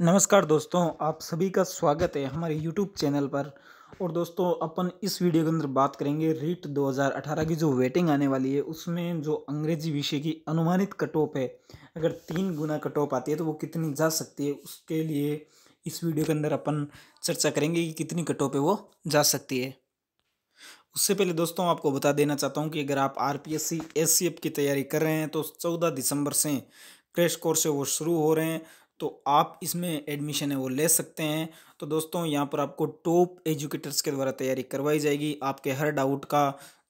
नमस्कार दोस्तों आप सभी का स्वागत है हमारे YouTube चैनल पर और दोस्तों अपन इस वीडियो के अंदर बात करेंगे रीट 2018 की जो वेटिंग आने वाली है उसमें जो अंग्रेजी विषय की अनुमानित कट ऑफ है अगर तीन गुना कट ऑफ आती है तो वो कितनी जा सकती है उसके लिए इस वीडियो के अंदर अपन चर्चा करेंगे कि कितनी कट ऑफ है वो जा सकती है उससे पहले दोस्तों आपको बता देना चाहता हूँ कि अगर आप आर पी एस की तैयारी कर रहे हैं तो चौदह दिसंबर से क्रैश कोर्स है वो शुरू हो रहे हैं तो आप इसमें एडमिशन है वो ले सकते हैं तो दोस्तों यहाँ पर आपको टॉप एजुकेटर्स के द्वारा तैयारी करवाई जाएगी आपके हर डाउट का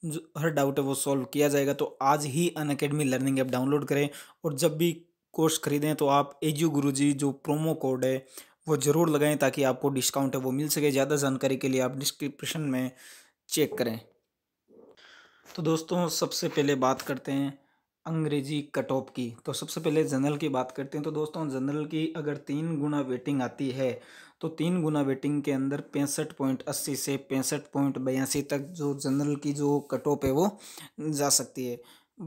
जो हर डाउट है वो सॉल्व किया जाएगा तो आज ही Unacademy learning app download करें और जब भी कोर्स खरीदें तो आप एजू गुरु जी जो प्रोमो कोड है वो ज़रूर लगाएं ताकि आपको डिस्काउंट है वो मिल सके ज़्यादा जानकारी के लिए आप डिस्क्रिप्शन में चेक करें तो दोस्तों सबसे पहले बात करते हैं अंग्रेजी कट ऑफ की तो सबसे पहले जनरल की बात करते हैं तो दोस्तों जनरल की अगर तीन गुना वेटिंग आती है तो तीन गुना वेटिंग के अंदर पैंसठ पॉइंट अस्सी से पैंसठ पॉइंट बयासी तक जो जनरल की जो कट ऑफ है वो जा सकती है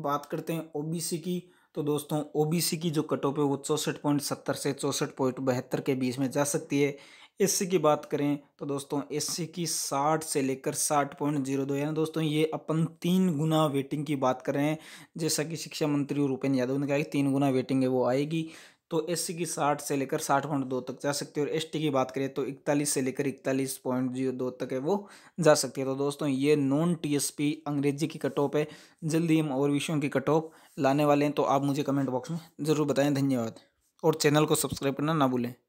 बात करते हैं ओबीसी की तो दोस्तों ओबीसी की जो कट ऑफ है वो चौंसठ पॉइंट सत्तर से चौंसठ पॉइंट बहत्तर के बीच में जा सकती है एस की बात करें तो दोस्तों एस की साठ से लेकर साठ पॉइंट जीरो दो यानी दोस्तों ये अपन तीन गुना वेटिंग की बात कर रहे हैं जैसा कि शिक्षा मंत्री रूपेन यादव ने कहा कि तीन गुना वेटिंग है वो आएगी तो एस की साठ से लेकर साठ पॉइंट दो तक जा सकती है और एस की बात करें तो इकतालीस से लेकर इकतालीस पॉइंट जीरो दो तक है वो जा सकती है तो दोस्तों ये नॉन टीएसपी अंग्रेजी की कट ऑफ है जल्दी हम और विषयों की कट ऑफ लाने वाले हैं तो आप मुझे कमेंट बॉक्स में ज़रूर बताएं धन्यवाद और चैनल को सब्सक्राइब करना ना भूलें